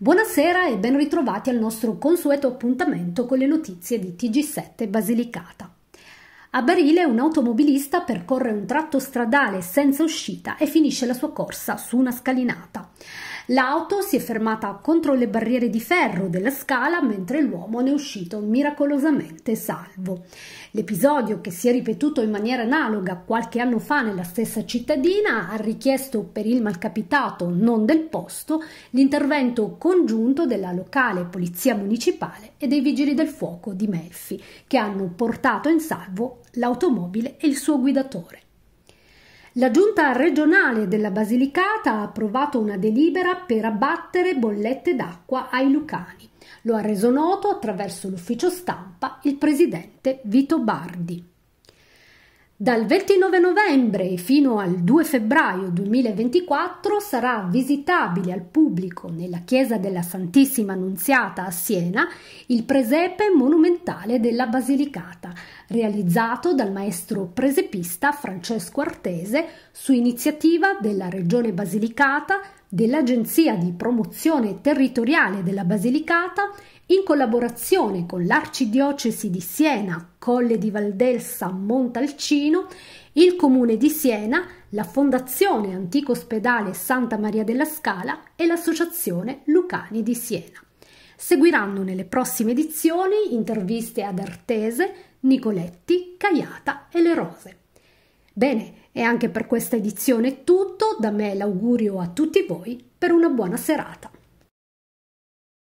Buonasera e ben ritrovati al nostro consueto appuntamento con le notizie di TG7 Basilicata. A Barile un automobilista percorre un tratto stradale senza uscita e finisce la sua corsa su una scalinata. L'auto si è fermata contro le barriere di ferro della scala mentre l'uomo ne è uscito miracolosamente salvo. L'episodio, che si è ripetuto in maniera analoga qualche anno fa nella stessa cittadina, ha richiesto per il malcapitato non del posto l'intervento congiunto della locale polizia municipale e dei vigili del fuoco di Melfi, che hanno portato in salvo l'automobile e il suo guidatore. La giunta regionale della Basilicata ha approvato una delibera per abbattere bollette d'acqua ai lucani. Lo ha reso noto attraverso l'ufficio stampa il presidente Vito Bardi. Dal 29 novembre fino al 2 febbraio 2024 sarà visitabile al pubblico nella chiesa della Santissima Annunziata a Siena il presepe monumentale della Basilicata, realizzato dal maestro presepista Francesco Artese su iniziativa della Regione Basilicata, dell'Agenzia di promozione territoriale della Basilicata, in collaborazione con l'Arcidiocesi di Siena, Colle di Valdelsa, Montalcino, il Comune di Siena, la Fondazione Antico Ospedale Santa Maria della Scala e l'Associazione Lucani di Siena. Seguiranno nelle prossime edizioni interviste ad Artese, Nicoletti, Caiata e Le Rose. Bene, e anche per questa edizione è tutto, da me l'augurio a tutti voi per una buona serata.